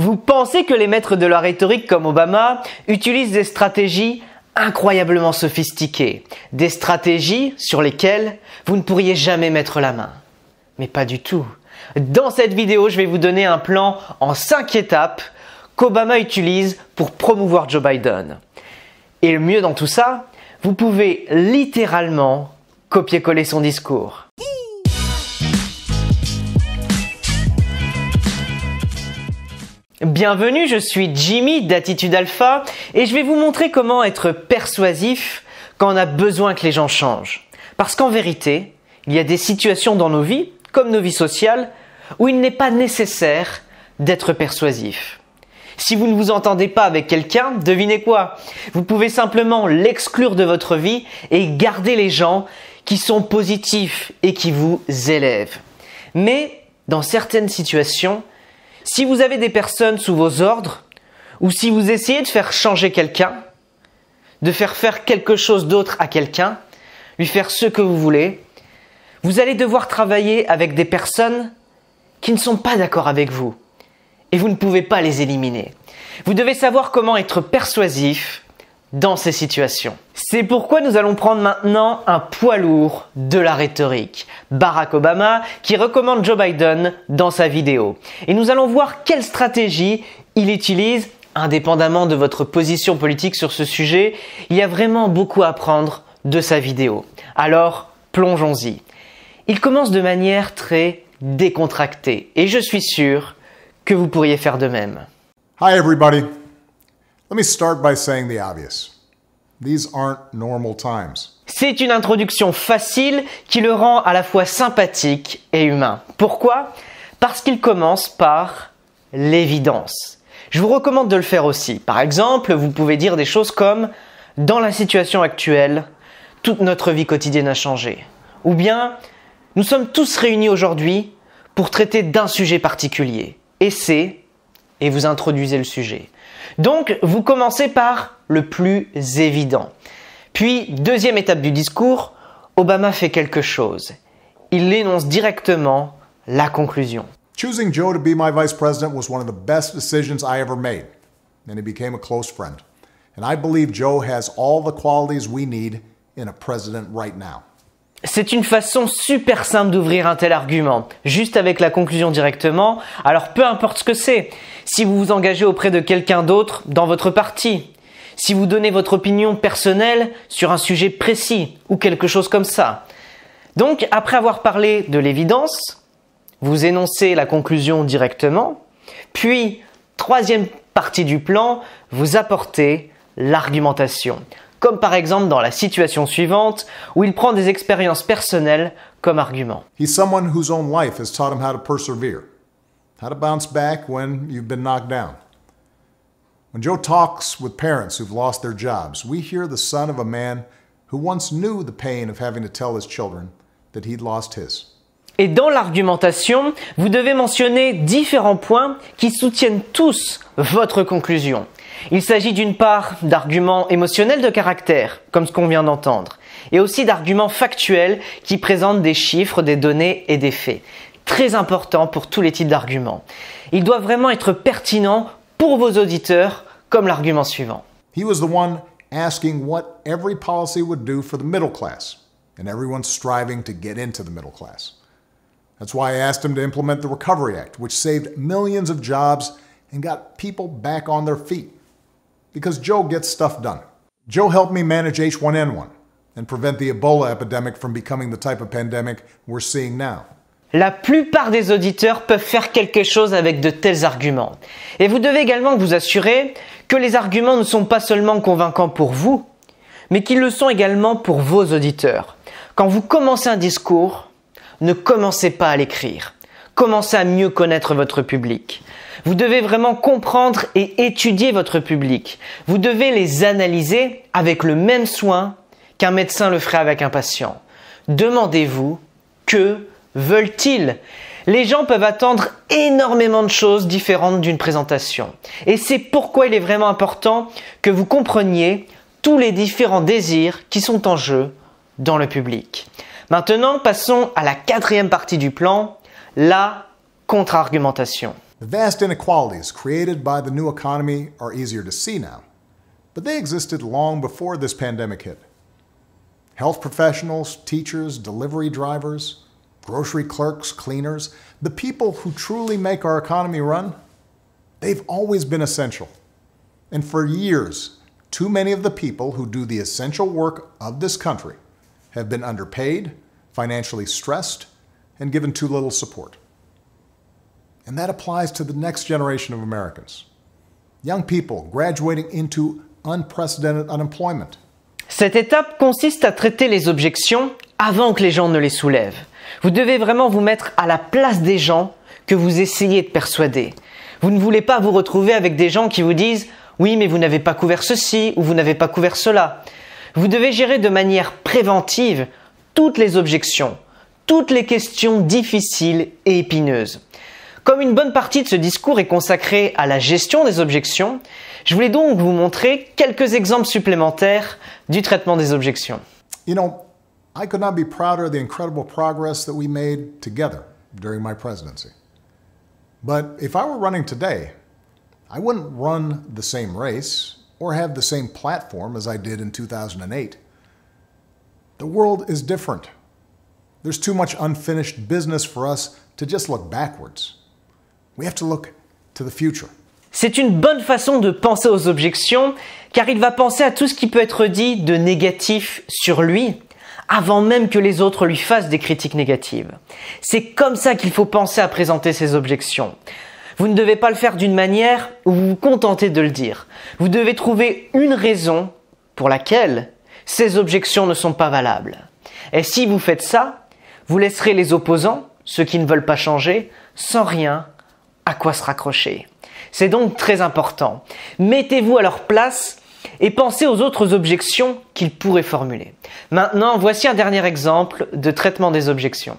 Vous pensez que les maîtres de la rhétorique comme Obama utilisent des stratégies incroyablement sophistiquées, des stratégies sur lesquelles vous ne pourriez jamais mettre la main. Mais pas du tout. Dans cette vidéo, je vais vous donner un plan en 5 étapes qu'Obama utilise pour promouvoir Joe Biden. Et le mieux dans tout ça, vous pouvez littéralement copier-coller son discours. Bienvenue, je suis Jimmy d'Attitude Alpha et je vais vous montrer comment être persuasif quand on a besoin que les gens changent. Parce qu'en vérité, il y a des situations dans nos vies, comme nos vies sociales, où il n'est pas nécessaire d'être persuasif. Si vous ne vous entendez pas avec quelqu'un, devinez quoi Vous pouvez simplement l'exclure de votre vie et garder les gens qui sont positifs et qui vous élèvent. Mais dans certaines situations, si vous avez des personnes sous vos ordres, ou si vous essayez de faire changer quelqu'un, de faire faire quelque chose d'autre à quelqu'un, lui faire ce que vous voulez, vous allez devoir travailler avec des personnes qui ne sont pas d'accord avec vous. Et vous ne pouvez pas les éliminer. Vous devez savoir comment être persuasif, dans ces situations. C'est pourquoi nous allons prendre maintenant un poids lourd de la rhétorique, Barack Obama, qui recommande Joe Biden dans sa vidéo. Et nous allons voir quelle stratégie il utilise, indépendamment de votre position politique sur ce sujet. Il y a vraiment beaucoup à prendre de sa vidéo. Alors, plongeons-y. Il commence de manière très décontractée, et je suis sûr que vous pourriez faire de même. Hi everybody. Let me start by saying the obvious. These aren't normal times. C'est une introduction facile qui le rend à la fois sympathique et humain. Pourquoi Parce qu'il commence par l'évidence. Je vous recommande de le faire aussi. Par exemple, vous pouvez dire des choses comme Dans la situation actuelle, toute notre vie quotidienne a changé. Ou bien Nous sommes tous réunis aujourd'hui pour traiter d'un sujet particulier. Et c'est et vous introduisez le sujet. Donc, vous commencez par le plus évident. Puis, deuxième étape du discours, Obama fait quelque chose. Il énonce directement la conclusion. Choosing Joe to be my vice president was one of the best decisions I ever made. And he became a close friend. And I believe Joe has all the qualities we need in a president right now c'est une façon super simple d'ouvrir un tel argument, juste avec la conclusion directement. Alors peu importe ce que c'est, si vous vous engagez auprès de quelqu'un d'autre dans votre parti, si vous donnez votre opinion personnelle sur un sujet précis ou quelque chose comme ça. Donc après avoir parlé de l'évidence, vous énoncez la conclusion directement, puis troisième partie du plan, vous apportez l'argumentation. comme par exemple dans la situation suivante où il prend des expériences personnelles comme argument. He's someone whose own life has taught him how to persevere, how to bounce back when you've been knocked down. When Joe talks with parents who've lost their jobs, we hear the son of a man who once knew the pain of having to tell his children that he'd lost his. Et dans l'argumentation, vous devez mentionner différents points qui soutiennent tous votre conclusion. Il s'agit d'une part d'arguments émotionnels de caractère, comme ce qu'on vient d'entendre, et aussi d'arguments factuels qui présentent des chiffres, des données et des faits. Très important pour tous les types d'arguments. Ils doivent vraiment être pertinents pour vos auditeurs, comme l'argument suivant. He was the one asking what every policy would do for the middle class, and everyone striving to get into the middle class. That's why I asked him to implement the Recovery Act, which saved millions of jobs and got people back on their feet. Because Joe gets stuff done. Joe helped me manage H1N1 and prevent the Ebola epidemic from becoming the type of pandemic we're seeing now. La plupart des auditeurs peuvent faire quelque chose avec de tels arguments. Et vous devez également vous assurer que les arguments ne sont pas seulement convaincants pour vous, mais qu'ils le sont également pour vos auditeurs. Quand vous commencez un discours, ne commencez pas à l'écrire. Commencez à mieux connaître votre public. Vous devez vraiment comprendre et étudier votre public. Vous devez les analyser avec le même soin qu'un médecin le ferait avec un patient. Demandez-vous que veulent-ils Les gens peuvent attendre énormément de choses différentes d'une présentation. Et c'est pourquoi il est vraiment important que vous compreniez tous les différents désirs qui sont en jeu dans le public. Maintenant, passons à la quatrième partie du plan, la contre-argumentation. The vast inequalities created by the new economy are easier to see now, but they existed long before this pandemic hit. Health professionals, teachers, delivery drivers, grocery clerks, cleaners, the people who truly make our economy run, they've always been essential. And for years, too many of the people who do the essential work of this country have been underpaid, financially stressed, and given too little support. And that applies to the next generation of Americans. Young people graduating into unprecedented unemployment. Cette étape consiste à traiter les objections avant que les gens ne les soulèvent. Vous devez vraiment vous mettre à la place des gens que vous essayez de persuader. Vous ne voulez pas vous retrouver avec des gens qui vous disent oui mais vous n'avez pas couvert ceci ou vous n'avez pas couvert cela. Vous devez gérer de manière préventive toutes les objections, toutes les questions difficiles et épineuses. Comme une bonne partie de ce discours est consacrée à la gestion des objections, je voulais donc vous montrer quelques exemples supplémentaires du traitement des objections or have the same platform as I did in 2008. The world is different. There's too much unfinished business for us to just look backwards. We have to look to the future. C'est une bonne façon de penser aux objections, car il va penser à tout ce qui peut être dit de négatif sur lui, avant même que les autres lui fassent des critiques négatives. C'est comme ça qu'il faut penser à présenter ses objections. Vous ne devez pas le faire d'une manière où vous vous contentez de le dire. Vous devez trouver une raison pour laquelle ces objections ne sont pas valables. Et si vous faites ça, vous laisserez les opposants, ceux qui ne veulent pas changer, sans rien à quoi se raccrocher. C'est donc très important. Mettez-vous à leur place et pensez aux autres objections qu'ils pourraient formuler. Maintenant, voici un dernier exemple de traitement des objections.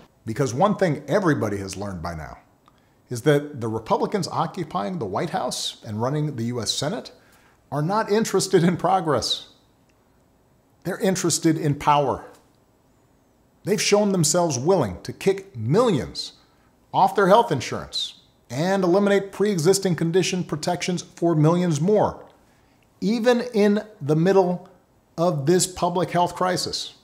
is that the Republicans occupying the White House and running the US Senate are not interested in progress. They're interested in power. They've shown themselves willing to kick millions off their health insurance and eliminate pre existing condition protections for millions more, even in the middle of this public health crisis,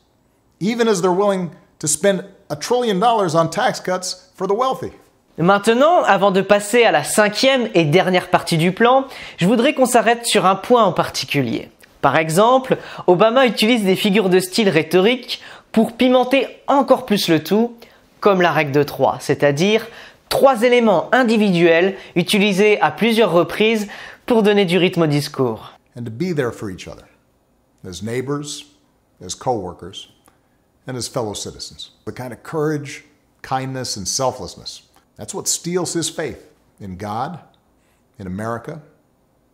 even as they're willing to spend a trillion dollars on tax cuts for the wealthy. Maintenant, avant de passer à la cinquième et dernière partie du plan, je voudrais qu'on s'arrête sur un point en particulier. Par exemple, Obama utilise des figures de style rhétorique pour pimenter encore plus le tout, comme la règle de 3, c'est-à-dire trois éléments individuels utilisés à plusieurs reprises pour donner du rythme au discours. as neighbors, as and as fellow citizens. The kind of courage, kindness and selflessness That's what steals his faith in God, in America,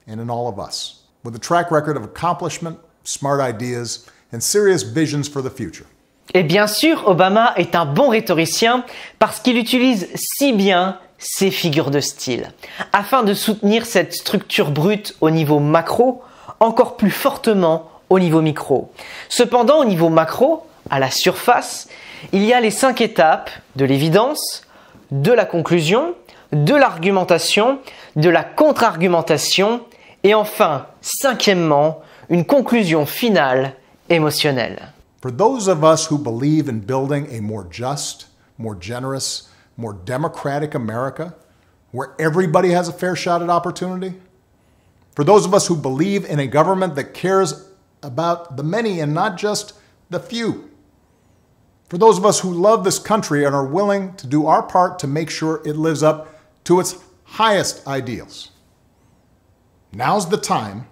and in all of us. With a track record of accomplishment, smart ideas, and serious visions for the future. Et bien sûr, Obama est un bon rhétoricien parce qu'il utilise si bien ses figures de style. Afin de soutenir cette structure brute au niveau macro, encore plus fortement au niveau micro. Cependant, au niveau macro, à la surface, il y a les cinq étapes de l'évidence, de la conclusion, de l'argumentation, de la contre-argumentation et enfin, cinquièmement, une conclusion finale émotionnelle. For those of us who believe in building a more just, more generous, more democratic America, where everybody has a fair shot at opportunity, for those of us who believe in a government that cares about the many and not just the few, For those of us who love this country and are willing to do our part to make sure it lives up to its highest ideals, now's the time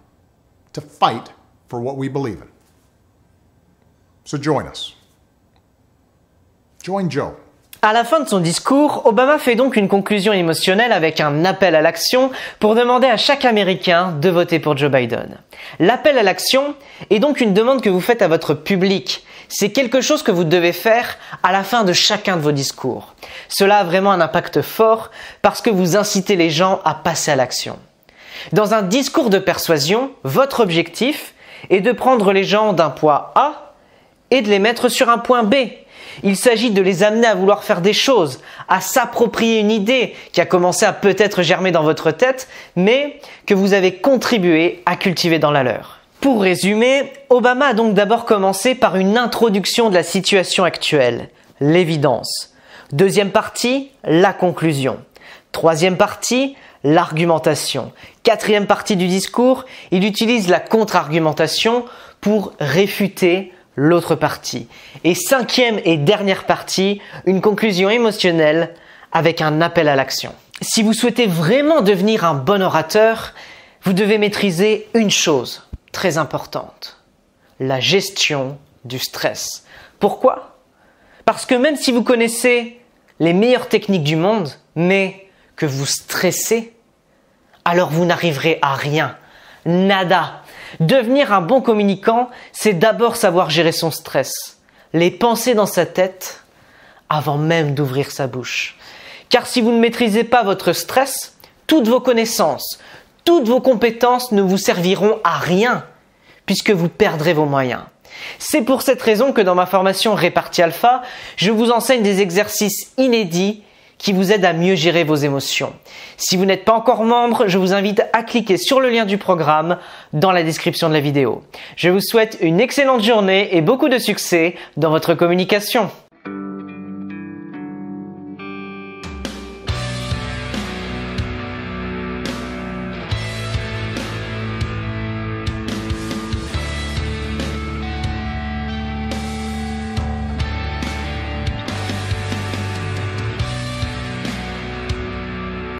to fight for what we believe in. So join us. Join Joe. À la fin de son discours, Obama fait donc une conclusion émotionnelle avec un appel à l'action pour demander à chaque Américain de voter pour Joe Biden. L'appel à l'action est donc une demande que vous faites à votre public. C'est quelque chose que vous devez faire à la fin de chacun de vos discours. Cela a vraiment un impact fort parce que vous incitez les gens à passer à l'action. Dans un discours de persuasion, votre objectif est de prendre les gens d'un point A et de les mettre sur un point B il s'agit de les amener à vouloir faire des choses, à s'approprier une idée qui a commencé à peut-être germer dans votre tête, mais que vous avez contribué à cultiver dans la leur. Pour résumer, Obama a donc d'abord commencé par une introduction de la situation actuelle, l'évidence. Deuxième partie, la conclusion. Troisième partie, l'argumentation. Quatrième partie du discours, il utilise la contre-argumentation pour réfuter l'autre partie. Et cinquième et dernière partie, une conclusion émotionnelle avec un appel à l'action. Si vous souhaitez vraiment devenir un bon orateur, vous devez maîtriser une chose très importante, la gestion du stress. Pourquoi Parce que même si vous connaissez les meilleures techniques du monde, mais que vous stressez, alors vous n'arriverez à rien. Nada. Devenir un bon communicant, c'est d'abord savoir gérer son stress, les pensées dans sa tête, avant même d'ouvrir sa bouche. Car si vous ne maîtrisez pas votre stress, toutes vos connaissances, toutes vos compétences ne vous serviront à rien, puisque vous perdrez vos moyens. C'est pour cette raison que dans ma formation Répartie Alpha, je vous enseigne des exercices inédits qui vous aide à mieux gérer vos émotions. Si vous n'êtes pas encore membre, je vous invite à cliquer sur le lien du programme dans la description de la vidéo. Je vous souhaite une excellente journée et beaucoup de succès dans votre communication.